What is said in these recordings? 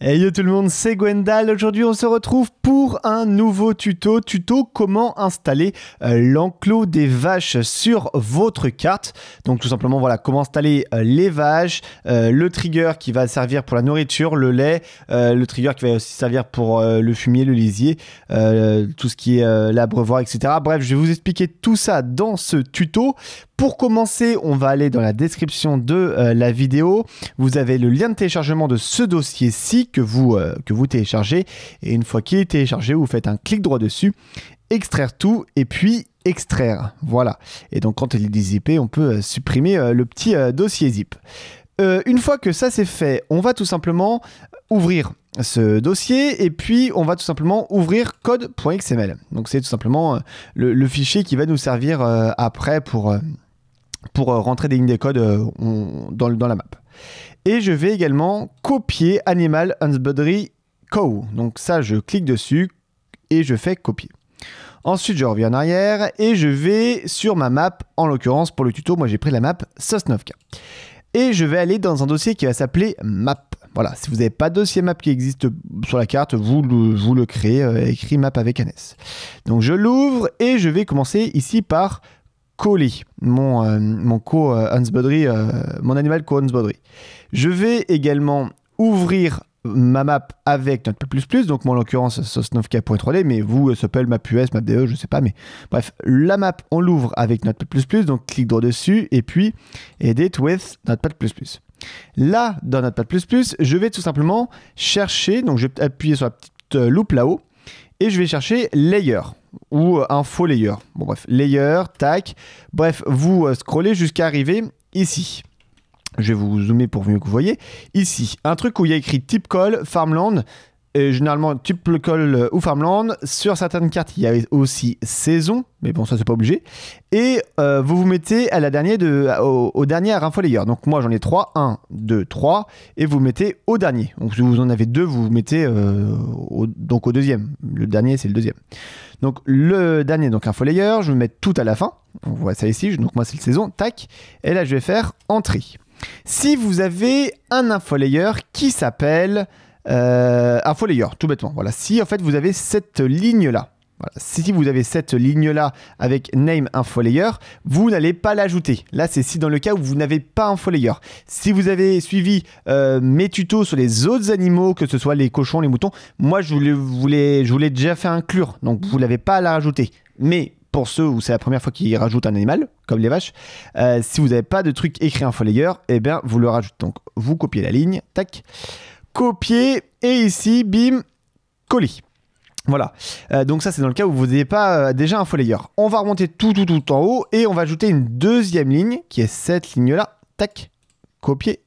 Hey yo tout le monde, c'est Gwendal. Aujourd'hui, on se retrouve pour un nouveau tuto. Tuto comment installer euh, l'enclos des vaches sur votre carte. Donc tout simplement, voilà, comment installer euh, les vaches, euh, le trigger qui va servir pour la nourriture, le lait, le trigger qui va aussi servir pour le fumier, le lisier, tout ce qui est l'abreuvoir, etc. Bref, je vais vous expliquer tout ça dans ce tuto. Pour commencer, on va aller dans la description de euh, la vidéo. Vous avez le lien de téléchargement de ce dossier-ci que, vous euh, que vous téléchargez. Et une fois qu'il est téléchargé, vous faites un clic droit dessus, extraire tout et puis extraire. Voilà. Et donc quand il est zippé, on peut euh, supprimer le petit dossier zip. une fois que ça c'est fait, on va tout simplement ouvrir ce dossier et puis on va tout simplement ouvrir code.xml. Donc c'est tout simplement le, fichier qui va nous servir après pour pour euh, rentrer des lignes de code euh, dans, la map. Et je vais également copier Animal Co. Donc ça, je clique dessus et je fais copier. Ensuite, je reviens en arrière et je vais sur ma map. En l'occurrence, pour le tuto, moi j'ai pris la map Sosnovka. Et je vais aller dans un dossier qui va s'appeler map. Voilà, si vous n'avez pas de dossier map qui existe sur la carte, vous le, créez, euh, écrit map avec un S. Donc je l'ouvre et je vais commencer ici par Coli, mon, euh, mon co euh, Hans euh, mon animal co Hans Baudry. Je vais également ouvrir ma map avec notre plus plus, donc moi en l'occurrence sosnovka.3d, mais vous s'appelle mapus, mapde, je ne sais pas, mais bref, la map on l'ouvre avec notre plus plus, donc clique droit dessus et puis edit with notre plus plus. Là, dans notre plus plus, je vais tout simplement chercher, donc je vais appuyer sur la petite loupe là-haut et je vais chercher layer ou un faux layer. Bon bref, layer, tac. Bref, vous euh, scrollez jusqu'à arriver ici. Je vais vous zoomer pour mieux que vous voyez. Ici, un truc où il y a écrit type call, farmland et généralement Tuple col ou euh, farmland. Sur certaines cartes, il y a aussi saison, mais bon, ça c'est pas obligé. Et euh, vous vous mettez à la dernière de, au, dernier info Donc moi j'en ai trois. 1, 2, 3, et vous mettez au dernier. Donc si vous en avez deux, vous vous mettez euh, donc au deuxième. Le dernier c'est le deuxième. Donc le dernier, donc info je vais mettre tout à la fin. On voit ça ici, donc moi c'est le saison, tac. Et là je vais faire entrée. Si vous avez un infolayer qui s'appelle euh, info layer, tout bêtement. Voilà. Si en fait vous avez cette ligne là, Si vous avez cette ligne-là avec name un layer, vous n'allez pas l'ajouter. Là, c'est si dans le cas où vous n'avez pas un layer. Si vous avez suivi euh, mes tutos sur les autres animaux, que ce soit les cochons, les moutons, moi, je vous l'ai, je déjà fait inclure. Donc, vous n'avez pas à la rajouter. Mais pour ceux où c'est la première fois qu'ils rajoutent un animal, comme les vaches, euh, si vous n'avez pas de truc écrit un layer, eh bien, vous le rajoutez. Donc, vous copiez la ligne, tac copier et ici, bim, coller. Voilà. Euh, donc ça, c'est dans le cas où vous n'avez pas euh, déjà un faux On va remonter tout, tout, tout en haut et on va ajouter une deuxième ligne qui est cette ligne-là. Tac, copier.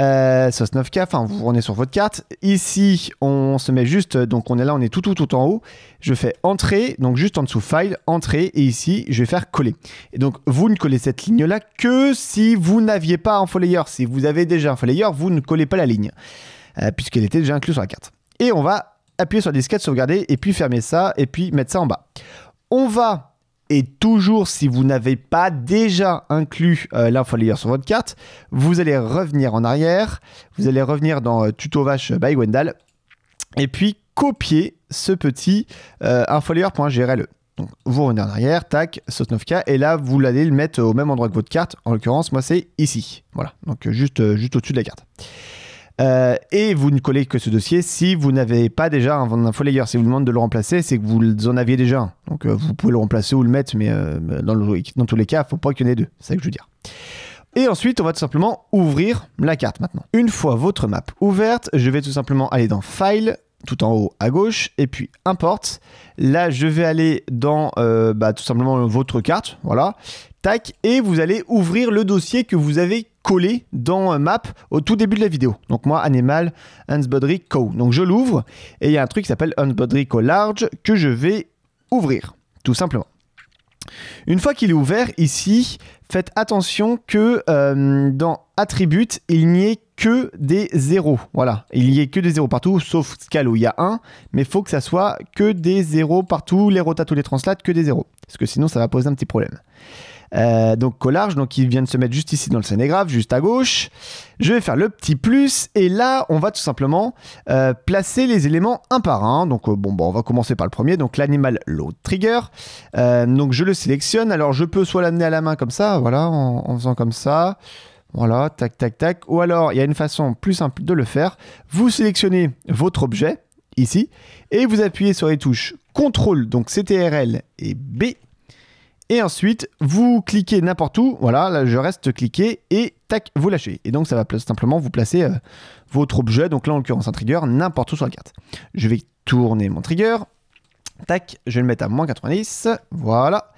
Euh, sauce 9K, enfin vous revenez sur votre carte. Ici, on se met juste, donc on est là, on est tout, tout, tout en haut. Je fais entrée, donc juste en dessous file, entrée, et ici, je vais faire coller. Et donc, vous ne collez cette ligne-là que si vous n'aviez pas un faux Si vous avez déjà un faux vous ne collez pas la ligne. Euh, puisqu'elle était déjà incluse sur la carte. Et on va appuyer sur la disquette, sauvegarder, et puis fermer ça, et puis mettre ça en bas. On va, et toujours si vous n'avez pas déjà inclus euh, sur votre carte, vous allez revenir en arrière, vous allez revenir dans euh, Tuto Vache by et puis copier ce petit euh, infolayer.grle. Donc, vous revenez en arrière, tac, Sotnovka, et là, vous allez le mettre au même endroit que votre carte. En l'occurrence, moi, c'est ici. Voilà, donc euh, juste, juste au-dessus de la carte. Euh, et vous ne collez que ce dossier si vous n'avez pas déjà un, un layer. Si vous demande de le remplacer, c'est que vous en aviez déjà un. Donc euh, vous pouvez le remplacer ou le mettre, mais euh, dans, dans, tous les cas, il ne faut pas qu'il y en ait deux. C'est ça que je veux dire. Et ensuite, on va tout simplement ouvrir la carte maintenant. Une fois votre map ouverte, je vais tout simplement aller dans File, tout en haut à gauche, et puis importe. Là, je vais aller dans euh, bah, tout simplement votre carte, voilà, tac, et vous allez ouvrir le dossier que vous avez collé dans Map au tout début de la vidéo. Donc moi, Animal, bodry Co. Donc je l'ouvre, et il y a un truc qui s'appelle bodry Co Large que je vais ouvrir, tout simplement. Une fois qu'il est ouvert, ici, faites attention que euh, dans attributs il n'y ait que des zéros. Voilà, il y ait que des zéros partout, sauf ce où il y a un, mais il faut que ça soit que des zéros partout, les rotates ou les translates, que des zéros. Parce que sinon, ça va poser un petit problème. Euh, donc collage, donc il vient de se mettre juste ici dans le sénégraphe, juste à gauche. Je vais faire le petit plus et là on va tout simplement euh, placer les éléments un par un. Donc euh, bon, bon, on va commencer par le premier, donc l'animal load trigger. donc je le sélectionne, alors je peux soit l'amener à la main comme ça, voilà, en faisant comme ça. Voilà, tac, tac, tac. Ou alors, il y a une façon plus simple de le faire. Vous sélectionnez votre objet, ici, et vous appuyez sur les touches CTRL, donc CTRL et B. Et ensuite, vous cliquez n'importe où. Voilà, là, je reste cliqué et tac, vous lâchez. Et donc, ça va simplement vous placer euh, votre objet, donc là, en l'occurrence, un trigger, n'importe où sur la carte. Je vais tourner mon trigger. Tac, je vais le mettre à moins 90. Voilà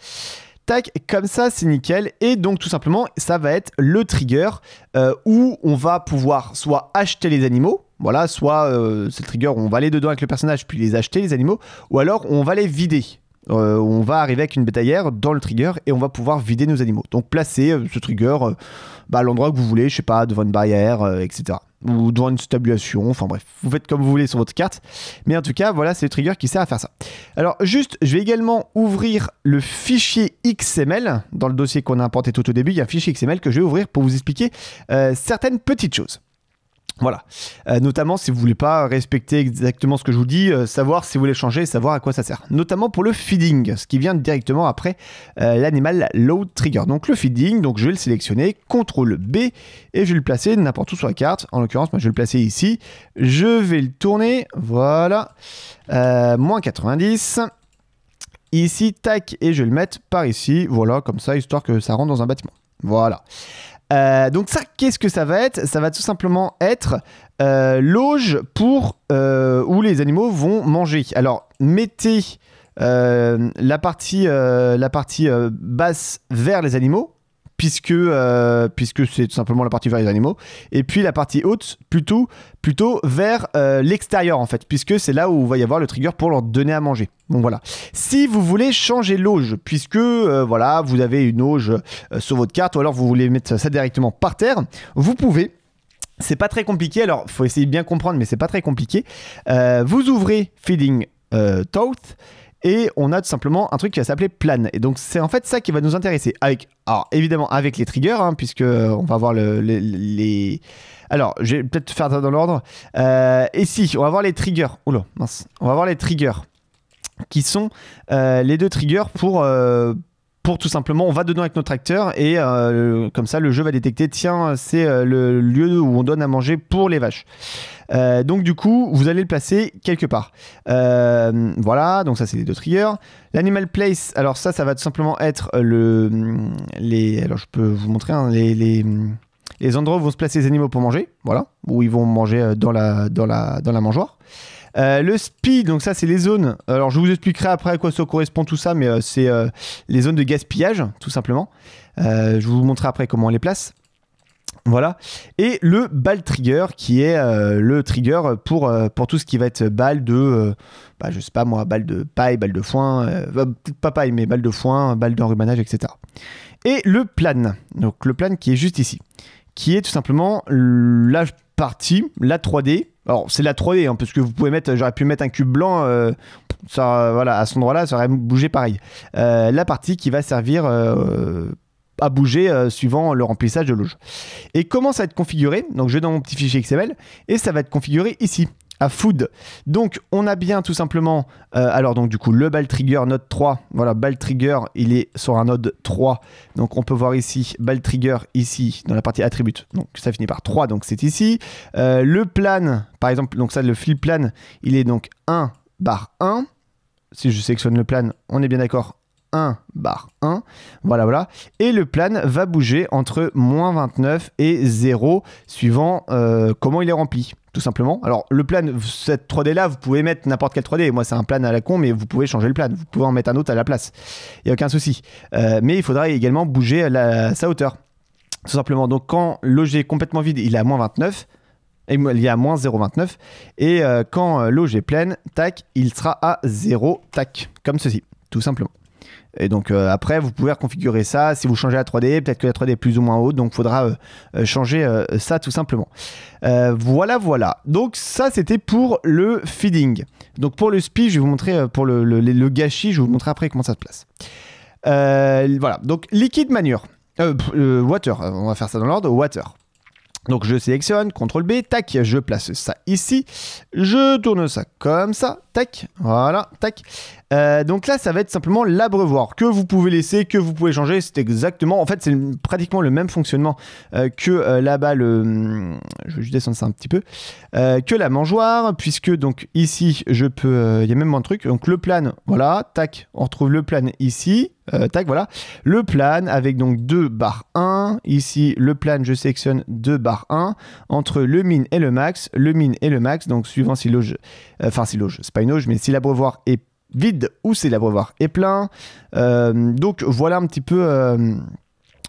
comme ça, c'est nickel. Et donc, tout simplement, ça va être le trigger euh, où on va pouvoir soit acheter les animaux, voilà, soit euh, c'est le trigger où on va aller dedans avec le personnage puis les acheter, les animaux, ou alors on va les vider. Euh, on va arriver avec une bétaillère dans le trigger et on va pouvoir vider nos animaux. Donc, placer ce trigger bah, à l'endroit que vous voulez, je sais pas, devant une barrière, etc ou devant une tabulation enfin bref, vous faites comme vous voulez sur votre carte. Mais en tout cas, voilà, c'est le trigger qui sert à faire ça. Alors juste, je vais également ouvrir le fichier XML dans le dossier qu'on a importé tout au début. Il y a un fichier XML que je vais ouvrir pour vous expliquer euh, certaines petites choses. Voilà. Euh, notamment si vous voulez pas respecter exactement ce que je vous dis, euh, savoir si vous voulez changer, savoir à quoi ça sert. Notamment pour le feeding, ce qui vient directement après euh, l'animal load trigger. Donc le feeding, donc je vais le sélectionner, contrôle B, et je vais le placer n'importe où sur la carte. En l'occurrence, moi je vais le placer ici. Je vais le tourner, voilà, moins 90. Ici, tac, et je vais le mettre par ici, voilà, comme ça, histoire que ça rentre dans un bâtiment. Voilà. Euh, donc ça, qu'est-ce que ça va être Ça va tout simplement être euh, l'auge pour euh, où les animaux vont manger. Alors mettez la partie, la partie basse vers les animaux, puisque euh, puisque c'est tout simplement la partie vers les animaux et puis la partie haute plutôt plutôt vers euh, l'extérieur en fait puisque c'est là où va y avoir le trigger pour leur donner à manger donc voilà si vous voulez changer l'auge puisque euh, voilà vous avez une auge sur votre carte ou alors vous voulez mettre ça directement par terre vous pouvez c'est pas très compliqué alors faut essayer de bien comprendre mais c'est pas très compliqué vous ouvrez feeding tooth et on a tout simplement un truc qui va s'appeler plan. Et donc c'est en fait ça qui va nous intéresser. Avec, alors évidemment avec les triggers, hein, puisque euh, on va voir les... Alors, je vais peut-être faire ça dans l'ordre. Euh, et si, on va voir les triggers. Oula, mince. On va voir les triggers. Qui sont euh, les deux triggers pour... pour tout simplement, on va dedans avec notre acteur et comme ça le jeu va détecter tiens c'est le lieu où on donne à manger pour les vaches. Euh, donc du coup, vous allez le placer quelque part. Euh, voilà, donc ça c'est les deux triggers. L'animal place, alors ça, ça va tout simplement être le... Les, alors je peux vous montrer hein, les, les, les, endroits où vont se placer les animaux pour manger, voilà, où ils vont manger euh, dans la, dans la, dans la mangeoire. le speed, donc ça c'est les zones. Alors je vous expliquerai après à quoi ça correspond tout ça, mais c'est les zones de gaspillage tout simplement. je vous montrerai après comment on les place. Voilà. Et le bal trigger, qui est euh, le trigger pour, euh, pour tout ce qui va être balle de, euh, bah, je sais pas moi, balle de paille, balle de foin, bah, pas paille, mais balle de foin, balle d'enrubanage, etc. Et le plan, donc le plan qui est juste ici, qui est tout simplement la partie, la 3D. Alors c'est la 3D, hein, parce que vous pouvez mettre, j'aurais pu mettre un cube blanc, ça, voilà, à cet endroit-là, ça aurait bougé pareil. la partie qui va servir à bouger euh, suivant le remplissage de l'auge. Et comment ça va être configuré Donc je vais dans mon petit fichier XML et ça va être configuré ici à food. Donc on a bien tout simplement, euh, alors donc du coup le bal trigger node 3, voilà ball trigger il est sur un node 3, donc on peut voir ici bal trigger ici dans la partie attribute, donc ça finit par 3 donc c'est ici. Euh, le plan par exemple, donc ça le flip plan il est donc 1 bar 1, si je sélectionne le plan on est bien d'accord 1 bar 1. Voilà, voilà. Et le plan va bouger entre moins 29 et 0 suivant euh, comment il est rempli, tout simplement. Alors, le plan, cette 3D là, vous pouvez mettre n'importe quelle 3D. Moi, c'est un plan à la con, mais vous pouvez changer le plan. Vous pouvez en mettre un autre à la place. Il n'y a aucun souci. Euh, mais il faudra également bouger la, sa hauteur. Tout simplement. Donc, quand l'OG est complètement vide, il est à moins 29 il y a moins 0,29. Et euh, quand l'auge est pleine, tac, il sera à 0, tac, comme ceci, tout simplement. Et donc euh, après, vous pouvez reconfigurer ça. Si vous changez la 3D, peut-être que la 3D est plus ou moins haute, donc il faudra euh, euh, changer ça tout simplement. voilà, voilà. Donc ça, c'était pour le feeding. Donc pour le SPI, je vais vous montrer, pour le, gâchis, je vais vous montrer après comment ça se place. voilà, donc liquide manure. water, on va faire ça dans l'ordre, water. Donc je sélectionne, CTRL B, tac, je place ça ici, je tourne ça comme ça, voilà, tac. Euh, donc là, ça va être simplement l'abreuvoir que vous pouvez laisser, que vous pouvez changer. C'est exactement, en fait, c'est pratiquement le même fonctionnement euh, que euh, là-bas. Le, je descends ça un petit peu. que la mangeoire, puisque donc ici, je peux, il y a même un truc. Donc le plan, voilà, tac, on retrouve le plan ici. tac, voilà. Le plan avec donc 2 barres 1. Ici, le plan, je sélectionne 2 barres 1 entre le min et le max, le min et le max. Donc suivant si loge, enfin si loge, c'est pas une mais si l'abreuvoir est vide ou si l'abreuvoir est plein. Euh, donc voilà un petit peu... Euh,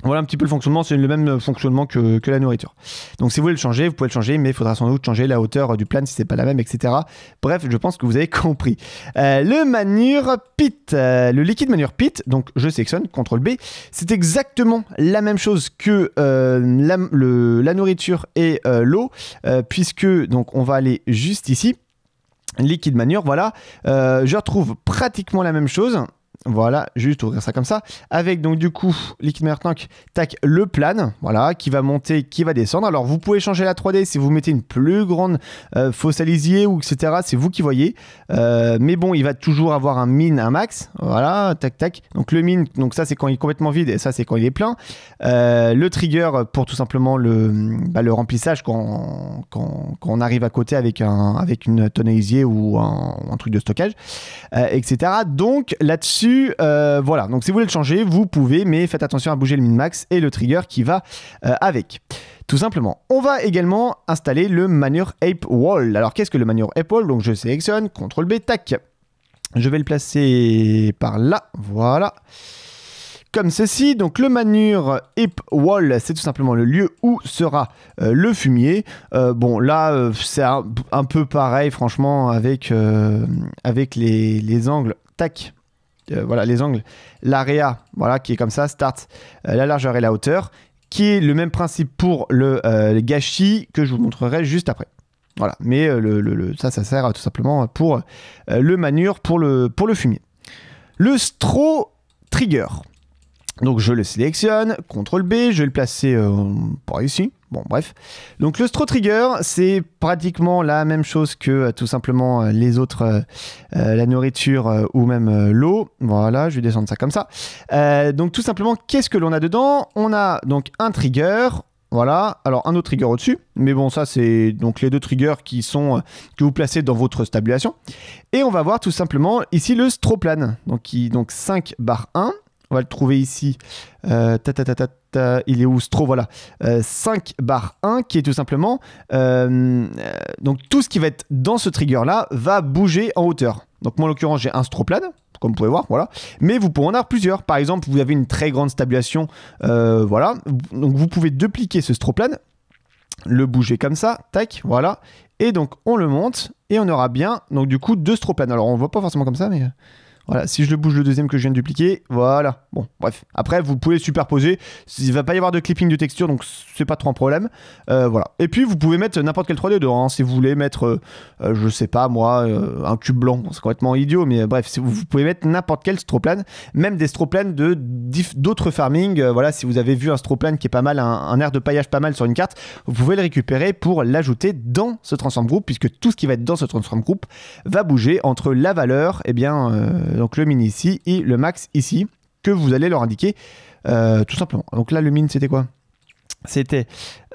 voilà un petit peu le fonctionnement, c'est le même fonctionnement que, que, la nourriture. Donc si vous voulez le changer, vous pouvez le changer, mais il faudra sans doute changer la hauteur du plan si c'est pas la même, etc. Bref, je pense que vous avez compris. Euh, le manure pit, le liquide manure pit, donc je sélectionne, CTRL B, c'est exactement la même chose que la, la, nourriture et l'eau, puisque donc on va aller juste ici liquide Manure, voilà. Euh, je retrouve pratiquement la même chose. Voilà, juste ouvrir ça comme ça. Avec donc du coup, Liquid Tank, tac, le plan voilà, qui va monter, qui va descendre. Alors vous pouvez changer la 3D si vous mettez une plus grande euh, fossilisier ou etc. C'est vous qui voyez. Euh, mais bon, il va toujours avoir un min, un max. Voilà, tac, tac. Donc le min, donc ça c'est quand il est complètement vide et ça c'est quand il est plein. Euh, le trigger pour tout simplement le, bah, le remplissage quand, on arrive à côté avec, un, avec une tonnelisier ou un truc de stockage, euh, etc. Donc là-dessus, euh, voilà, donc si vous voulez le changer, vous pouvez, mais faites attention à bouger le min-max et le trigger qui va euh, avec. Tout simplement. On va également installer le Manure Ape Wall. Alors qu'est-ce que le Manure Ape Wall Donc je sélectionne, CTRL B, tac. Je vais le placer par là, voilà comme ceci. Donc le manure ape wall, c'est tout simplement le lieu où sera euh, le fumier. bon, là, c'est un, peu pareil, franchement, avec, avec les angles. Tac, euh, voilà, les angles, l'area, voilà, qui est comme ça, start, euh, la largeur et la hauteur, qui est le même principe pour le, euh, gâchis que je vous montrerai juste après. Voilà, mais le, ça, ça sert tout simplement pour le manure, pour le, pour le fumier. Le straw trigger. Donc je le sélectionne, CTRL B, je vais le placer euh, par ici. Bon, bref. Donc le Stro Trigger, c'est pratiquement la même chose que euh, tout simplement euh, les autres, la nourriture ou même l'eau. Voilà, je vais descendre ça comme ça. donc tout simplement, qu'est-ce que l'on a dedans On a donc un trigger. Voilà, alors un autre trigger au-dessus, mais bon ça c'est donc les deux triggers qui sont que vous placez dans votre stabulation. Et on va voir tout simplement ici le stroplane, donc donc 5 barre 1, on va le trouver ici. Euh, il est où Stro Voilà. 5 euh, bar 1 qui est tout simplement. Euh, donc tout ce qui va être dans ce trigger là va bouger en hauteur. Donc moi en l'occurrence j'ai un stroplane comme vous pouvez voir, voilà. Mais vous pourrez en avoir plusieurs. Par exemple, vous avez une très grande stabulation, voilà. Donc vous pouvez dupliquer ce stroplane, le bouger comme ça, tac, voilà. Et donc on le monte et on aura bien, donc du coup, deux stroplanes. Alors on ne voit pas forcément comme ça, mais voilà, si je le bouge le deuxième que je viens de dupliquer, voilà. Bon, bref. Après, vous pouvez superposer. Il va pas y avoir de clipping de texture, donc c'est pas trop un problème. Euh, voilà. Et puis, vous pouvez mettre n'importe quel 3D dedans. Hein. Si vous voulez mettre, je euh, euh, je sais pas moi, un cube blanc, c'est complètement idiot, mais bref, vous, pouvez mettre n'importe quel stroplane. même des stroplans de d'autres farming. voilà, si vous avez vu un stroplane qui est pas mal, un, air de paillage pas mal sur une carte, vous pouvez le récupérer pour l'ajouter dans ce transform group, puisque tout ce qui va être dans ce transform group va bouger entre la valeur, et eh bien donc le min ici et le max ici, que vous allez leur indiquer euh, tout simplement. Donc là, le min, c'était quoi c'était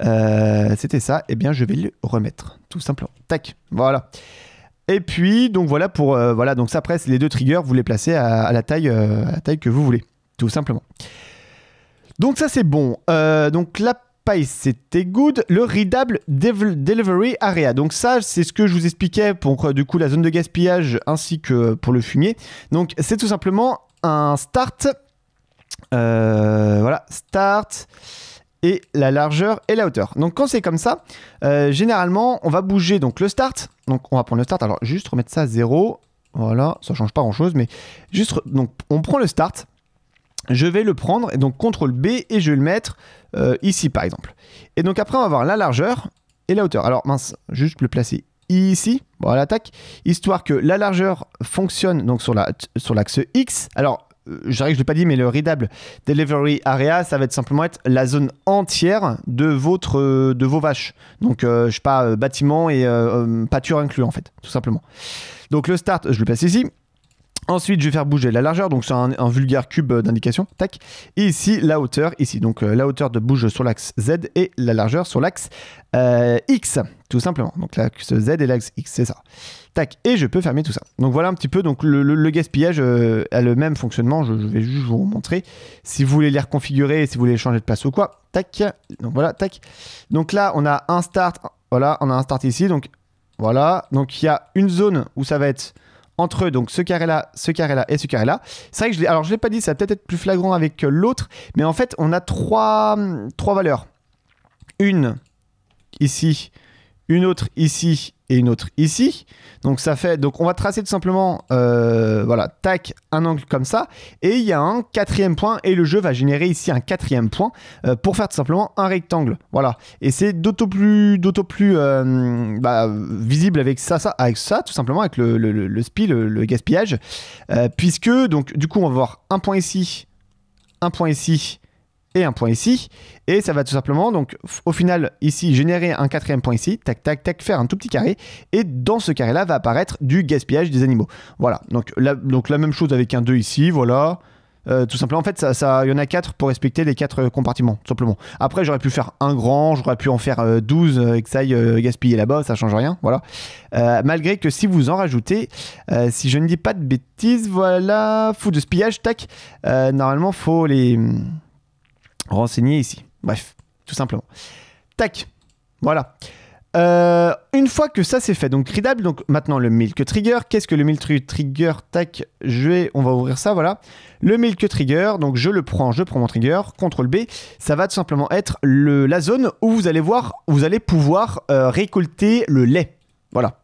euh, ça, et eh bien je vais le remettre, tout simplement. Tac, voilà. Et puis, donc voilà pour, euh, voilà, donc ça presse, les deux triggers, vous les placez à, la taille, à la taille que vous voulez, tout simplement. Donc ça c'est bon. donc la c'était Good, le Readable Delivery Area. Donc ça, c'est ce que je vous expliquais pour euh, du coup la zone de gaspillage ainsi que pour le fumier. Donc c'est tout simplement un start. Euh, voilà, start et la largeur et la hauteur. Donc quand c'est comme ça, euh, généralement on va bouger donc le start. Donc on va prendre le start. Alors juste remettre ça à 0. Voilà, ça change pas grand chose, mais juste donc on prend le start je vais le prendre, et donc CTRL B, et je vais le mettre euh, ici par exemple. Et donc après, on va voir la largeur et la hauteur. Alors mince, juste le placer ici, bon, à l'attaque, histoire que la largeur fonctionne donc sur l'axe la, sur X. Alors, j'arrive, euh, je dirais que je ne l'ai pas dit, mais le readable delivery area, ça va être simplement être la zone entière de, votre, euh, de vos vaches. Donc, je sais pas, bâtiment et pâture inclus en fait, tout simplement. Donc le start, je le place ici. Ensuite, je vais faire bouger la largeur, donc c'est un, vulgaire cube d'indication, tac. Et ici, la hauteur, ici. Donc euh, la hauteur de bouge sur l'axe Z et la largeur sur l'axe euh, X, tout simplement. Donc l'axe Z et l'axe X, c'est ça. Tac, et je peux fermer tout ça. Donc voilà un petit peu, donc le, gaspillage euh, a le même fonctionnement, je, je, vais juste vous montrer. Si vous voulez les reconfigurer, si vous voulez changer de place ou quoi, tac. Donc voilà, tac. Donc là, on a un start, voilà, on a un start ici, donc voilà. Donc il y a une zone où ça va être entre donc ce carré-là, ce carré-là et ce carré-là. C'est vrai que je ne alors l'ai pas dit, ça peut-être être plus flagrant avec euh, l'autre, mais en fait on a trois, trois valeurs. Une ici, une autre ici et une autre ici. Donc ça fait, donc on va tracer tout simplement, euh, voilà, tac, un angle comme ça, et il y a un quatrième point, et le jeu va générer ici un quatrième point euh, pour faire tout simplement un rectangle, voilà. Et c'est d'autant plus, d'autant plus euh, bah, visible avec ça, ça, avec ça, tout simplement avec le, le gaspillage, puisque donc du coup on va voir un point ici, un point ici, et un point ici. Et ça va tout simplement, donc au final, ici, générer un quatrième point ici, tac, tac, tac, faire un tout petit carré. Et dans ce carré-là va apparaître du gaspillage des animaux. Voilà, donc la, donc la même chose avec un 2 ici, voilà. Euh, tout simplement, en fait, il ça, Il y en a 4 pour respecter les quatre euh, compartiments, tout simplement. Après, j'aurais pu faire un grand, j'aurais pu en faire 12 euh, et que ça aille gaspiller là-bas, ça change rien, voilà. malgré que si vous en rajoutez, si je ne dis pas de bêtises, voilà, fou de spillage, tac, normalement, faut les... Hmm, renseigner ici. Bref, tout simplement. Tac, voilà. Euh, une fois que ça c'est fait, donc gridable, donc maintenant le milk trigger. Qu'est-ce que le milk trigger Tac, je vais, on va ouvrir ça, voilà. Le milk trigger, donc je le prends, je prends mon trigger, Contrôle B. Ça va tout simplement être le, la zone où vous allez voir, vous allez pouvoir euh, récolter le lait. Voilà.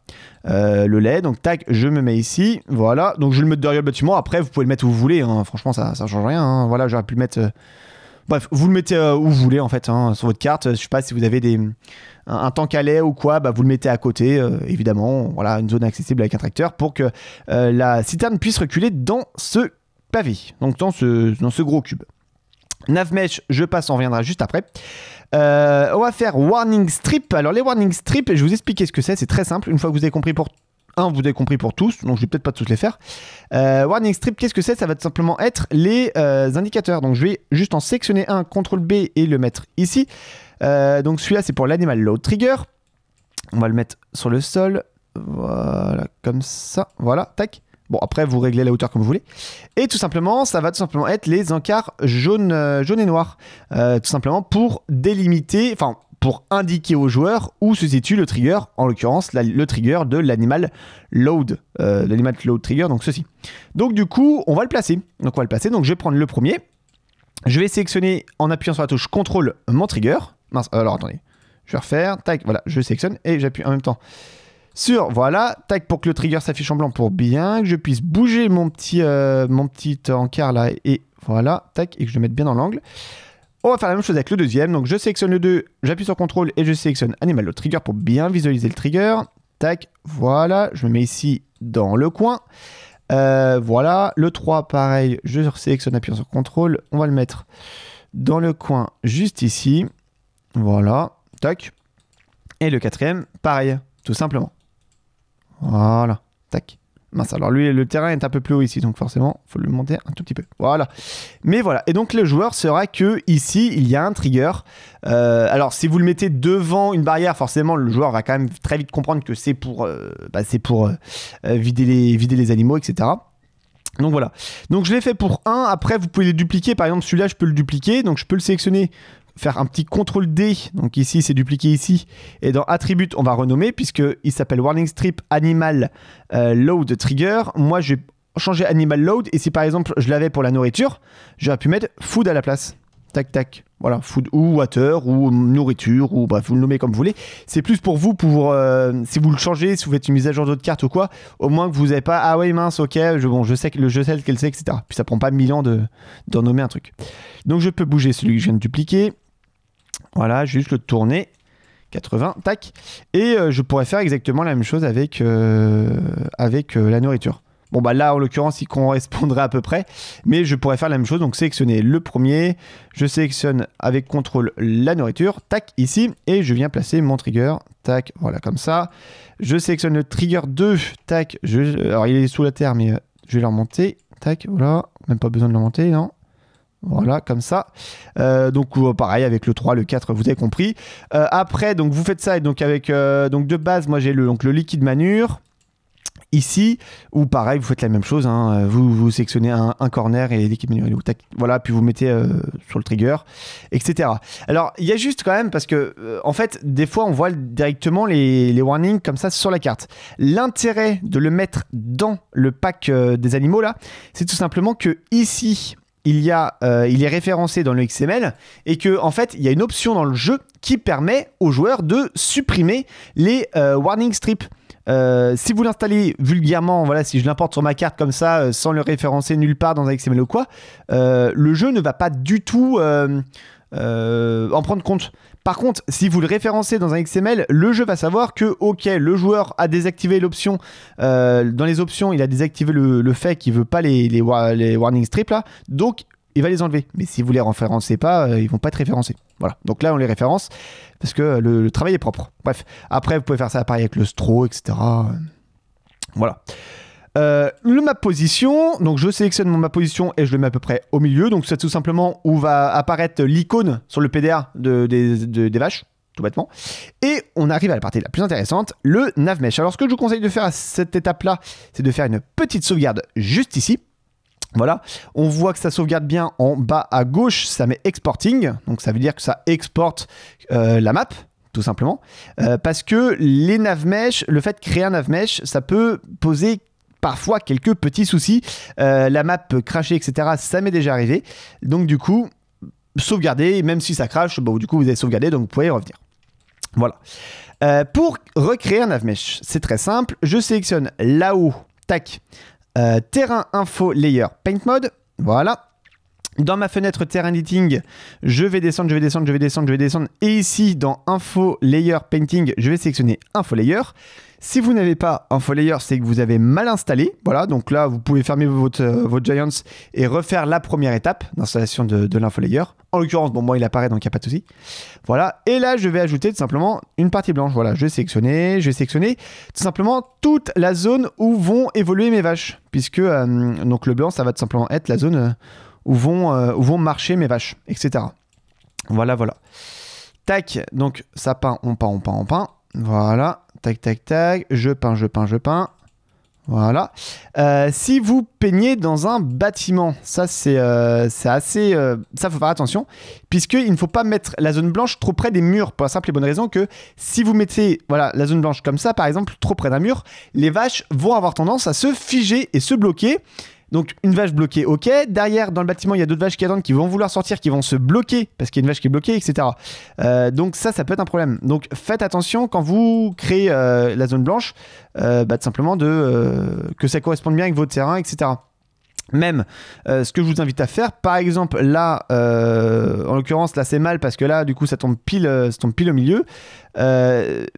Euh, le lait, donc tac, je me mets ici, voilà. Donc je le mets derrière le bâtiment. Après, vous pouvez le mettre où vous voulez, hein. franchement, ça, ça change rien. Hein. Voilà, j'aurais pu le mettre. Bref, vous le mettez euh, où vous voulez en fait hein, sur votre carte. Je ne sais pas si vous avez des, un, tank à lait ou quoi, bah, vous le mettez à côté, euh, évidemment. Voilà, une zone accessible avec un tracteur pour que euh, la citerne puisse reculer dans ce pavé, donc dans ce, dans ce gros cube. Navmesh, je passe, on reviendra juste après. on va faire warning strip. Alors les warning strip, je vais vous expliquer ce que c'est, c'est très simple. Une fois que vous avez compris pour un, vous avez compris pour tous, donc je vais peut-être pas tous les faire. Euh, warning strip, qu'est-ce que c'est Ça va simplement être les euh, indicateurs. Donc je vais juste en sectionner un, CTRL B et le mettre ici. Euh, donc celui-là, c'est pour l'animal load trigger. On va le mettre sur le sol. Voilà, comme ça. Voilà, tac. Bon, après, vous réglez la hauteur comme vous voulez. Et tout simplement, ça va tout simplement être les encarts jaunes, euh, jaune et noir euh, tout simplement pour délimiter, enfin, pour indiquer aux joueurs où se situe le trigger, en l'occurrence, le trigger de l'animal load. Euh, l'animal load trigger, donc ceci. Donc, du coup, on va le placer. Donc, on va le placer. Donc, je vais prendre le premier. Je vais sélectionner en appuyant sur la touche contrôle mon trigger. alors attendez. Je vais refaire. Tac, voilà, je sélectionne et j'appuie en même temps sur voilà tac pour que le trigger s'affiche en blanc pour bien que je puisse bouger mon petit euh, mon petit encart là et voilà tac et que je le mette bien dans l'angle on va faire la même chose avec le deuxième donc je sélectionne le 2 j'appuie sur contrôle et je sélectionne animal le trigger pour bien visualiser le trigger tac voilà je me mets ici dans le coin euh, voilà le 3 pareil je sélectionne appuyant sur contrôle on va le mettre dans le coin juste ici voilà tac et le quatrième pareil tout simplement voilà. Tac. Mince, alors lui, le terrain est un peu plus haut ici, donc forcément, faut le monter un tout petit peu. Voilà. Mais voilà. Et donc, le joueur sera que ici, il y a un trigger. Euh, alors, si vous le mettez devant une barrière, forcément, le joueur va quand même très vite comprendre que c'est pour, euh, bah, pour euh, vider, les, vider les animaux, etc. Donc voilà. Donc je l'ai fait pour un. Après, vous pouvez le dupliquer. Par exemple, celui-là, je peux le dupliquer. Donc je peux le sélectionner faire un petit contrôle D, donc ici c'est dupliqué ici, et dans attributs on va renommer puisqu'il s'appelle warning strip animal euh, load trigger. Moi je vais changer animal load et si par exemple je l'avais pour la nourriture, j'aurais pu mettre food à la place. Tac tac. Voilà, food ou water ou nourriture ou bref, vous le nommez comme vous voulez. C'est plus pour vous, pour euh, si vous le changez, si vous faites une mise à jour d'autres cartes ou quoi, au moins que vous n'avez pas ah ouais mince ok, je, bon je sais que le jeu sais qu'elle sait etc. Puis ça prend pas mille ans de d'en nommer un truc. Donc je peux bouger celui que je viens de dupliquer. Voilà, juste le tourner. 80, tac. Et euh, je pourrais faire exactement la même chose avec, euh, avec euh, la nourriture. Bon, bah là, en l'occurrence, il correspondrait à peu près. Mais je pourrais faire la même chose. Donc, sélectionner le premier. Je sélectionne avec contrôle la nourriture. Tac, ici. Et je viens placer mon trigger. Tac, voilà, comme ça. Je sélectionne le trigger 2. Tac, alors il est sous la terre, mais je vais le remonter. Tac, voilà. Même pas besoin de le monter, non voilà, comme ça. Euh, donc euh, pareil avec le 3, le 4, vous avez compris. Euh, après, donc vous faites ça et donc avec donc de base, moi j'ai le le liquide manure. Ici, ou pareil, vous faites la même chose, hein. vous, vous sélectionnez un, corner et l'équipe Manure. Voilà, puis vous mettez sur le trigger, etc. Alors, il y a juste quand même, parce que en fait, des fois, on voit directement les, les warnings comme ça sur la carte. L'intérêt de le mettre dans le pack des animaux, là, c'est tout simplement que ici, il, y a, euh, il est référencé dans le XML et que en fait il y a une option dans le jeu qui permet aux joueurs de supprimer les euh, warning strips. Euh, si vous l'installez vulgairement, voilà, si je l'importe sur ma carte comme ça, sans le référencer nulle part dans un XML ou quoi, le jeu ne va pas du tout euh, en prendre compte. Par contre, si vous le référencez dans un XML, le jeu va savoir que, ok, le joueur a désactivé l'option. Euh, dans les options, il a désactivé le, fait qu'il veut pas les, les, warning strips là. Donc, il va les enlever. Mais si vous les référencez pas, euh, ils vont pas être référencés. Voilà. Donc là, on les référence parce que le, le, travail est propre. Bref. Après, vous pouvez faire ça pareil avec le straw, etc. Voilà. Euh, le map position, donc je sélectionne mon map position et je le mets à peu près au milieu. Donc c'est tout simplement où va apparaître l'icône sur le PDA de, des vaches, tout bêtement. Et on arrive à la partie la plus intéressante, le navmesh Alors ce que je vous conseille de faire à cette étape-là, c'est de faire une petite sauvegarde juste ici. Voilà, on voit que ça sauvegarde bien en bas à gauche, ça met exporting, donc ça veut dire que ça exporte euh, la map, tout simplement. Euh, parce que les navmesh, le fait de créer un navmesh, ça peut poser parfois quelques petits soucis. Euh, la map peut cracher, etc. Ça m'est déjà arrivé. Donc du coup, sauvegarder, même si ça crache, bon, bah, du coup vous avez sauvegardé, donc vous pouvez y revenir. Voilà. Euh, pour recréer un avmesh, c'est très simple. Je sélectionne là-haut, tac, euh, terrain info layer paint mode. Voilà. Dans ma fenêtre Terrain Editing, je vais descendre, je vais descendre, je vais descendre, je vais descendre. Et ici, dans Info Layer Painting, je vais sélectionner Info Layer. Si vous n'avez pas Info Layer, c'est que vous avez mal installé. Voilà, donc là, vous pouvez fermer votre, euh, votre Giants et refaire la première étape d'installation de, l'Info Layer. En l'occurrence, bon, moi, il apparaît, donc il n'y a pas de souci. Voilà, et là, je vais ajouter tout simplement une partie blanche. Voilà, je vais sélectionner, je vais sélectionner tout simplement toute la zone où vont évoluer mes vaches. Puisque euh, donc le blanc, ça va tout simplement être la zone... Euh, euh, où vont, marcher mes vaches, etc. Voilà, voilà. Tac, donc ça peint, on peint, on peint, on peint. Voilà, tac, tac, tac. Je peins, je peins, je peins. Voilà. Euh, si vous peignez dans un bâtiment, ça c'est euh, assez. ça faut faire attention, puisqu'il ne faut pas mettre la zone blanche trop près des murs, pour la simple et bonne raison que si vous mettez voilà, la zone blanche comme ça, par exemple, trop près d'un mur, les vaches vont avoir tendance à se figer et se bloquer. Donc une vache bloquée, ok. Derrière, dans le bâtiment, il y a d'autres vaches qui attendent, qui vont vouloir sortir, qui vont se bloquer parce qu'il y a une vache qui est bloquée, etc. Euh, donc ça, ça peut être un problème. Donc faites attention quand vous créez euh, la zone blanche, euh, bah, simplement de euh, que ça corresponde bien avec votre terrain, etc. Même ce que je vous invite à faire, par exemple là, en l'occurrence là c'est mal parce que là du coup ça tombe pile, ça tombe pile au milieu.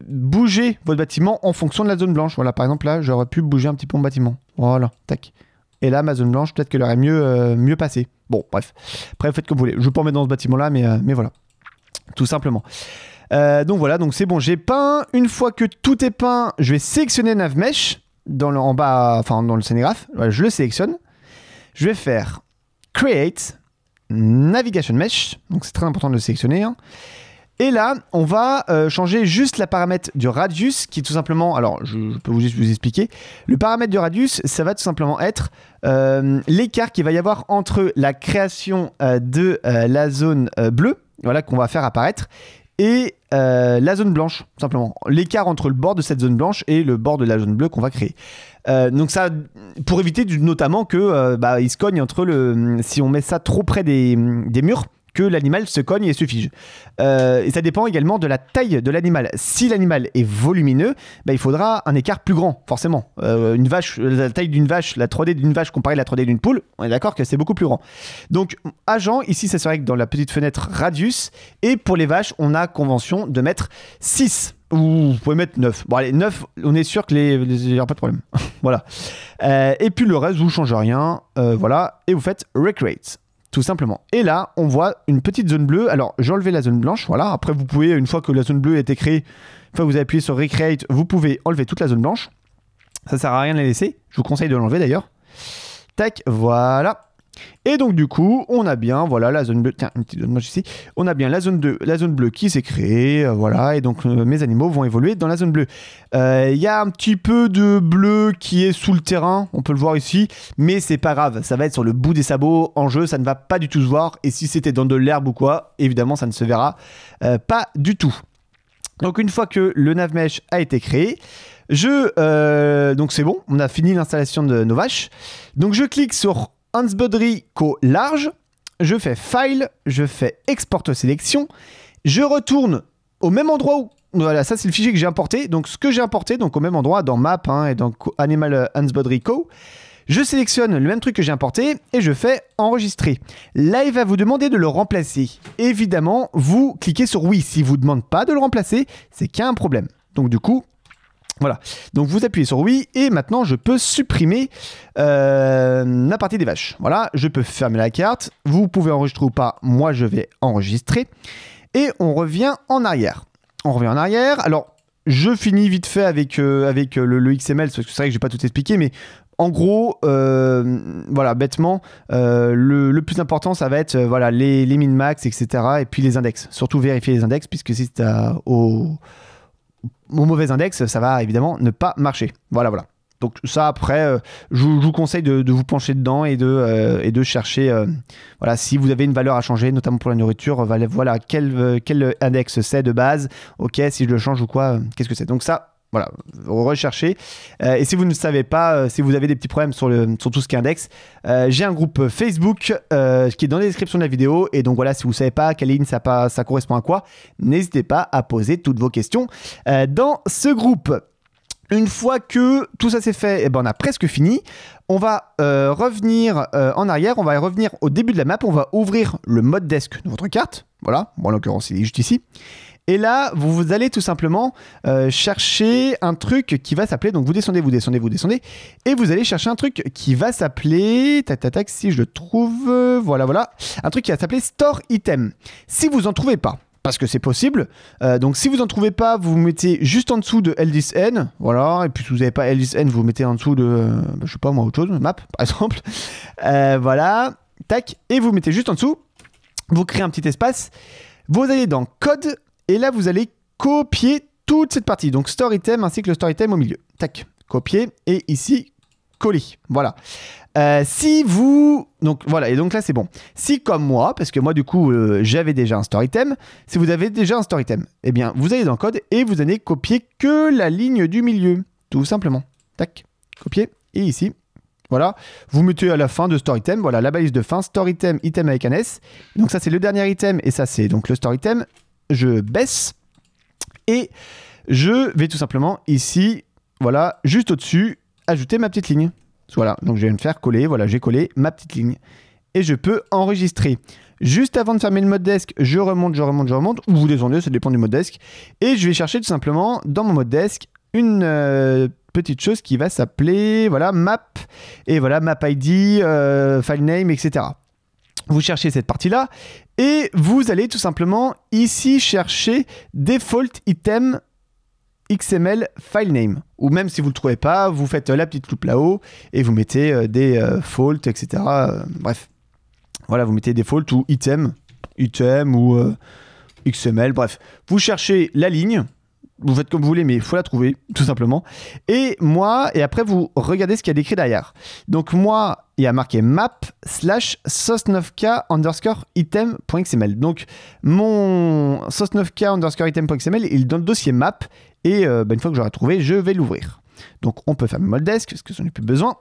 bougez votre bâtiment en fonction de la zone blanche. Voilà, par exemple là j'aurais pu bouger un petit peu mon bâtiment. Voilà, tac. Et là, ma zone blanche, peut-être qu'elle aurait mieux, euh, mieux passé. Bon, bref. Après, faites comme vous voulez. Je ne vais pas mettre dans ce bâtiment-là, mais, euh, mais voilà. Tout simplement. Euh, donc voilà, donc c'est bon, j'ai peint. Une fois que tout est peint, je vais sélectionner Navmesh dans le, en bas, enfin dans le scénégraphe. je le sélectionne. Je vais faire Create Navigation Mesh. Donc c'est très important de le sélectionner. Hein. Et là, on va euh, changer juste la paramètre du radius, qui est tout simplement, alors je, peux vous juste vous expliquer, le paramètre du radius, ça va tout simplement être euh, l'écart qu'il va y avoir entre la création euh, de la zone bleue, voilà, qu'on va faire apparaître, et la zone blanche, tout simplement. L'écart entre le bord de cette zone blanche et le bord de la zone bleue qu'on va créer. donc ça, pour éviter notamment que bah, se cogne entre le, si on met ça trop près des murs, que l'animal se cogne et se fige. Euh, et ça dépend également de la taille de l'animal. Si l'animal est volumineux, bah, il faudra un écart plus grand, forcément. Euh, une vache, euh, la taille d'une vache, la 3D d'une vache comparée à la 3D d'une poule, on est d'accord que c'est beaucoup plus grand. Donc, agent, ici, ça serait que dans la petite fenêtre radius. Et pour les vaches, on a convention de mettre 6. Ou vous pouvez mettre 9. Bon, allez, 9, on est sûr que les. Il n'y aura pas de problème. voilà. et puis le reste, vous changez rien. voilà. Et vous faites recreate tout simplement. Et là, on voit une petite zone bleue. Alors, j'ai enlevé la zone blanche, voilà. Après, vous pouvez, une fois que la zone bleue a été créée, une fois que vous appuyez sur Recreate, vous pouvez enlever toute la zone blanche. Ça sert à rien de la laisser. Je vous conseille de l'enlever d'ailleurs. Tac, voilà. Et donc du coup, on a bien voilà la zone bleue. ici. On a bien la zone de la zone bleue qui s'est créée, euh, voilà. Et donc euh, mes animaux vont évoluer dans la zone bleue. Euh, il y a un petit peu de bleu qui est sous le terrain, on peut le voir ici, mais c'est pas grave. Ça va être sur le bout des sabots en jeu, ça ne va pas du tout se voir. Et si c'était dans de l'herbe ou quoi, évidemment, ça ne se verra pas du tout. Donc une fois que le navmesh a été créé, je donc c'est bon, on a fini l'installation de nos vaches. Donc je clique sur Co. large, je fais file, je fais export sélection, je retourne au même endroit où voilà, ça c'est le fichier que j'ai importé. Donc ce que j'ai importé, donc au même endroit dans map hein, et dans Animal euh, Co., je sélectionne le même truc que j'ai importé et je fais enregistrer. Là, il va vous demander de le remplacer. Évidemment, vous cliquez sur oui. S'il vous demande pas de le remplacer, c'est qu'il y a un problème. Donc du coup, voilà. Donc vous appuyez sur oui et maintenant je peux supprimer euh, la partie des vaches. Voilà, je peux fermer la carte. Vous pouvez enregistrer ou pas. Moi je vais enregistrer et on revient en arrière. On revient en arrière. Alors je finis vite fait avec, euh, avec euh, le, XML parce que c'est vrai que j'ai pas tout expliqué, mais en gros, voilà, bêtement, le, plus important, ça va être voilà, les, les min-max, etc. Et puis les index. Surtout vérifier les index, puisque si t'as au, mon mauvais index, ça va évidemment ne pas marcher. Voilà, voilà. Donc ça, après, euh, je, vous conseille de, vous pencher dedans et de, euh, et de chercher, euh, voilà, si vous avez une valeur à changer, notamment pour la nourriture, voilà, quel, quel index c'est de base, ok, si je le change ou quoi, qu'est-ce que c'est. Donc ça, voilà, recherchez. Euh, et si vous ne savez pas, euh, si vous avez des petits problèmes sur, le, sur tout ce qui index, euh, j'ai un groupe Facebook qui est dans la description de la vidéo. Et donc voilà, si vous ne savez pas quelle ligne ça, ça correspond à quoi, n'hésitez pas à poser toutes vos questions dans ce groupe. Une fois que tout ça s'est fait, et eh ben on a presque fini. On va revenir en arrière, on va revenir au début de la map, on va ouvrir le mode desk de votre carte. Voilà, moi en l'occurrence il est juste ici. Et là, vous, allez tout simplement euh, chercher un truc qui va s'appeler. Donc vous descendez, vous descendez, vous descendez. Et vous allez chercher un truc qui va s'appeler. Tac, tac, tac, si je le trouve. voilà, voilà. Un truc qui va s'appeler Store Item. Si vous n'en trouvez pas, parce que c'est possible. Euh, donc si vous n'en trouvez pas, vous, mettez juste en dessous de l 10 voilà, et puis si vous n'avez pas l 10 vous, vous mettez en dessous de, bah, je sais pas moi, autre chose, map par exemple, euh, voilà, tac, et vous mettez juste en dessous, vous créez un petit espace, vous allez dans code et là, vous allez copier toute cette partie. Donc story item ainsi que le story item au milieu. Tac, copier et ici coller. Voilà. Euh, si vous donc voilà et donc là c'est bon. Si comme moi parce que moi du coup euh, j'avais déjà un story item, si vous avez déjà un story item, eh bien vous allez dans code et vous allez copier que la ligne du milieu tout simplement. Tac, copier et ici voilà, vous mettez à la fin de story item, voilà la balise de fin, story item, item avec un S. Donc ça c'est le dernier item et ça c'est donc le store item je baisse et je vais tout simplement ici, voilà, juste au-dessus, ajouter ma petite ligne. Voilà, donc je vais me faire coller, voilà, j'ai collé ma petite ligne. Et je peux enregistrer. Juste avant de fermer le mode desk, je remonte, je remonte, je remonte, ou vous descendez, ça dépend du mode desk. Et je vais chercher tout simplement dans mon mode desk une euh, petite chose qui va s'appeler, voilà, map, et voilà, map ID, euh, file name, etc. Vous cherchez cette partie-là et vous allez tout simplement ici chercher default item XML file name. Ou même si vous ne le trouvez pas, vous faites euh, la petite loupe là-haut et vous mettez euh, des euh, etc. bref. Voilà, vous mettez Default » ou item, item ou XML, bref. Vous cherchez la ligne, vous faites comme vous voulez, mais il faut la trouver, tout simplement. Et moi, et après, vous regardez ce qu'il y a d'écrit derrière. Donc moi, il y a marqué map slash sauce9k underscore item.xml. Donc mon sauce9k underscore item.xml, il est dans le dossier map et euh, bah, une fois que j'aurai trouvé, je vais l'ouvrir. Donc on peut faire moldesk parce que j'en ai plus besoin.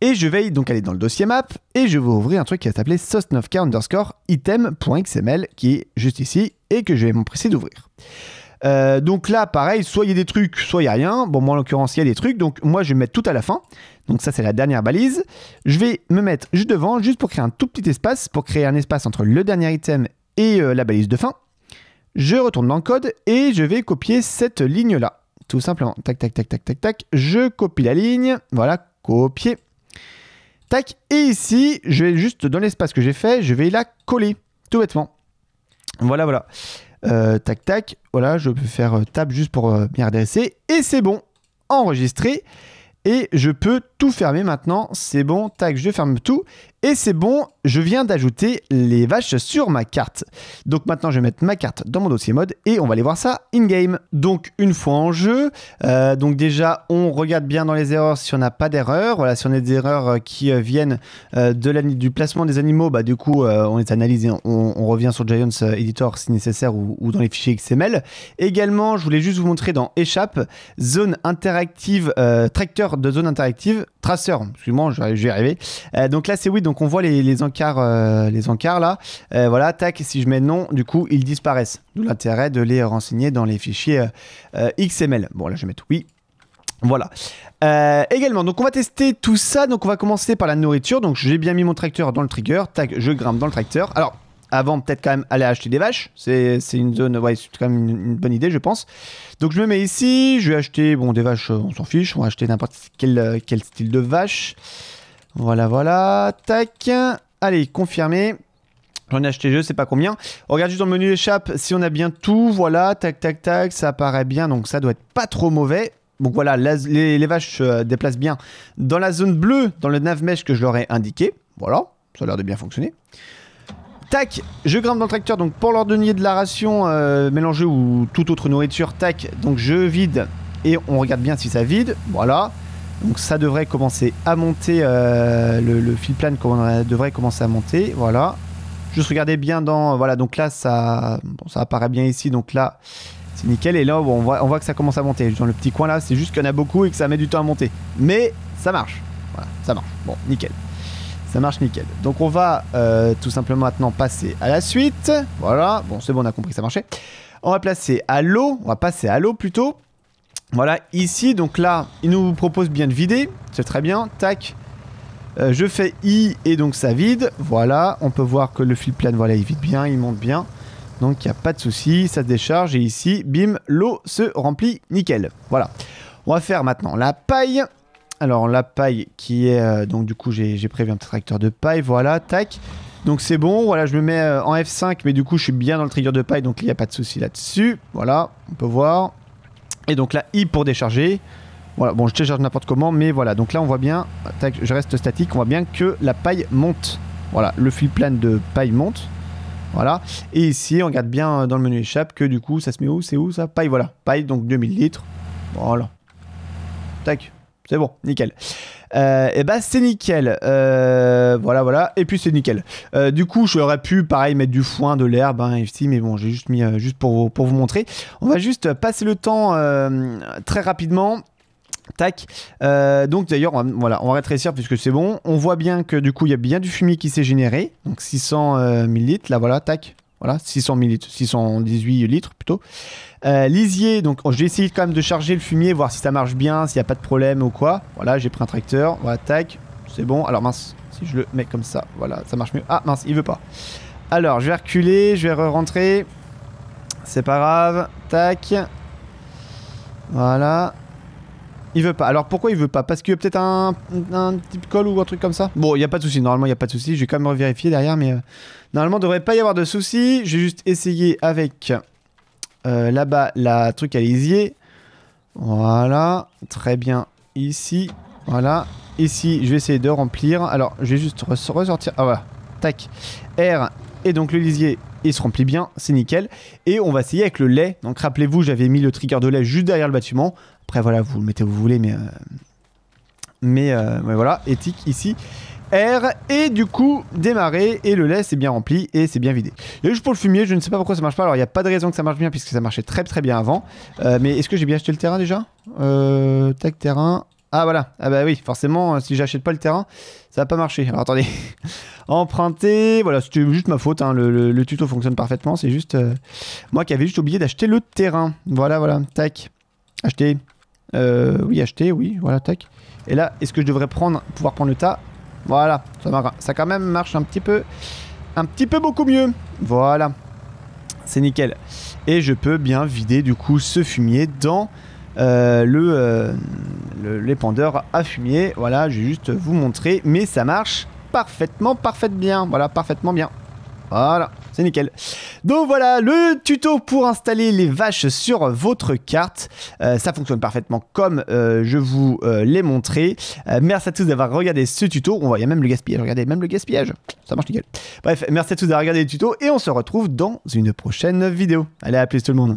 Et je vais donc aller dans le dossier map et je vais ouvrir un truc qui va s'appeler sauce9k underscore item.xml qui est juste ici et que je vais m'empresser d'ouvrir. Euh, donc là, pareil, soit il y a des trucs, soit il n'y a rien. Bon, moi en l'occurrence, il y a des trucs. Donc moi, je vais mettre tout à la fin. Donc ça, c'est la dernière balise. Je vais me mettre juste devant, juste pour créer un tout petit espace, pour créer un espace entre le dernier item et euh, la balise de fin. Je retourne dans le code et je vais copier cette ligne-là. Tout simplement. Tac, tac, tac, tac, tac, tac. Je copie la ligne. Voilà, copier. Tac. Et ici, je vais juste dans l'espace que j'ai fait, je vais la coller. Tout bêtement. Voilà, voilà. Euh, tac, tac. Voilà, oh je peux faire euh, tab juste pour bien euh, adresser. Et c'est bon. Enregistré. Et je peux tout fermer maintenant. C'est bon. Tac, je ferme tout. Et c'est bon, je viens d'ajouter les vaches sur ma carte. Donc maintenant, je vais mettre ma carte dans mon dossier mode et on va aller voir ça in-game. Donc une fois en jeu, euh, donc déjà, on regarde bien dans les erreurs si on n'a pas d'erreurs. Voilà, si on a des erreurs euh, qui euh, viennent de du placement des animaux, bah du coup, on les analyse et on, revient sur Giants Editor si nécessaire ou, dans les fichiers XML. Également, je voulais juste vous montrer dans Échappe, zone interactive, tracteur de zone interactive, Traceur, excuse-moi, j'ai arrivé. Euh, donc là, c'est oui, donc on voit les, encarts, euh, les encarts là. Euh, voilà, tac, si je mets non, du coup, ils disparaissent. D'où l'intérêt de les renseigner dans les fichiers euh, XML. Bon, là, je vais mettre oui. Voilà. également, donc on va tester tout ça. Donc on va commencer par la nourriture. Donc j'ai bien mis mon tracteur dans le trigger. Tac, je grimpe dans le tracteur. Alors avant peut-être quand même aller acheter des vaches. C'est une zone, ouais, c'est quand même une, bonne idée, je pense. Donc je me mets ici, je vais acheter, bon, des vaches, euh, on s'en fiche, on va acheter n'importe quel, euh, quel style de vache. Voilà, voilà, tac. Allez, confirmé. J'en ai acheté je sais pas combien. On regarde juste dans le menu échappe si on a bien tout. Voilà, tac, tac, tac, ça apparaît bien, donc ça doit être pas trop mauvais. Donc voilà, les, les, vaches se déplacent bien dans la zone bleue, dans le nav mesh que je leur ai indiqué. Voilà, ça a l'air de bien fonctionner. Tac, je grimpe dans le tracteur, donc pour leur de la ration euh, mélangée ou toute autre nourriture, tac, donc je vide et on regarde bien si ça vide, voilà. Donc ça devrait commencer à monter, euh, le, le, fil plane devrait commencer à monter, voilà. Juste regarder bien dans, voilà, donc là ça, ça apparaît bien ici, donc là c'est nickel. Et là on, voit, on voit que ça commence à monter, dans le petit coin là, c'est juste qu'il y en a beaucoup et que ça met du temps à monter. Mais ça marche, voilà, ça marche, bon, nickel. Ça marche nickel. Donc on va euh, tout simplement maintenant passer à la suite. Voilà, bon c'est bon, on a compris que ça marchait. On va placer à l'eau, on va passer à l'eau plutôt. Voilà, ici, donc là, il nous propose bien de vider, c'est très bien, tac. Euh, je fais I et donc ça vide, voilà, on peut voir que le fil plein, voilà, il vide bien, il monte bien. Donc il n'y a pas de souci, ça se décharge et ici, bim, l'eau se remplit nickel. Voilà. On va faire maintenant la paille. Alors la paille qui est... Euh, donc du coup j'ai prévu un tracteur de paille, voilà, tac. Donc c'est bon, voilà, je me mets euh, en F5, mais du coup je suis bien dans le trigger de paille, donc il n'y a pas de souci là-dessus. Voilà, on peut voir. Et donc là, I pour décharger. Voilà, bon, je décharge n'importe comment, mais voilà. Donc là, on voit bien, tac, je reste statique, on voit bien que la paille monte. Voilà, le fil plane de paille monte. Voilà. Et ici, on regarde bien euh, dans le menu échappe que du coup, ça se met où C'est où ça Paille, voilà. Paille, donc 2000 litres. Voilà. Tac. C'est bon, nickel. et euh, eh bah ben, c'est nickel. Euh, voilà, voilà. Et puis c'est nickel. Euh, du coup, j'aurais pu, pareil, mettre du foin, de l'herbe, hein, mais bon, j'ai juste mis, juste pour vous, montrer. On va juste passer le temps très rapidement. Tac. donc d'ailleurs, voilà, on va rétrécir puisque c'est bon. On voit bien que du coup, il y a bien du fumier qui s'est généré. Donc 600 ml là voilà, tac. Voilà, 600 litres, 618 litres plutôt. Euh, lisier, donc j'ai oh, je vais essayer quand même de charger le fumier, voir si ça marche bien, s'il n'y a pas de problème ou quoi. Voilà, j'ai pris un tracteur, voilà, tac, c'est bon. Alors mince, si je le mets comme ça, voilà, ça marche mieux. Ah mince, il veut pas. Alors, je vais reculer, je vais rentrer C'est pas grave, tac. Voilà, il veut pas. Alors pourquoi il veut pas Parce qu'il peut-être un, un type call ou un truc comme ça Bon, il n'y a pas de souci. Normalement, il n'y a pas de souci. Je vais quand même vérifier derrière, mais euh, normalement, il devrait pas y avoir de souci. vais juste essayer avec euh, là-bas la truc à lisier. Voilà. Très bien. Ici. Voilà. Ici, je vais essayer de remplir. Alors, je vais juste ressortir. Ah, voilà. Tac. R. Et donc, le lisier il se remplit bien, c'est nickel. Et on va essayer avec le lait. Donc rappelez-vous, j'avais mis le trigger de lait juste derrière le bâtiment. Après, voilà, vous le mettez où vous voulez, mais. Euh, mais, euh, voilà, éthique ici. R et du coup démarrer et le lait c'est bien rempli et c'est bien vidé. Et juste pour le fumier, je ne sais pas pourquoi ça marche pas. Alors il n'y a pas de raison que ça marche bien puisque ça marchait très très bien avant. Euh, mais est-ce que j'ai bien acheté le terrain déjà Tac terrain. Ah voilà. Ah bah oui, forcément si j'achète pas le terrain, ça va pas marcher. Alors attendez, emprunter. Voilà, c'était juste ma faute. Hein. Le, tuto fonctionne parfaitement. C'est juste moi qui avais juste oublié d'acheter le terrain. Voilà voilà. Tac. Acheter. Euh, oui, acheter, oui, voilà, tac. Et là, est-ce que je devrais prendre, pouvoir prendre le tas Voilà, ça, ça quand même marche un petit peu, un petit peu beaucoup mieux. Voilà, c'est nickel. Et je peux bien vider du coup ce fumier dans euh, euh, le, l'épandeur à fumier. Voilà, je vais juste vous montrer, mais ça marche parfaitement, parfaitement bien. Voilà, parfaitement bien. Voilà, c'est nickel. Donc voilà, le tuto pour installer les vaches sur votre carte. Euh, ça fonctionne parfaitement comme euh, je vous euh, l'ai montré. merci à tous d'avoir regardé ce tuto. On voit, il y a même le gaspillage. Regardez, même le gaspillage. Ça marche nickel. Bref, merci à tous d'avoir regardé le tuto et on se retrouve dans une prochaine vidéo. Allez, à plus tout le monde.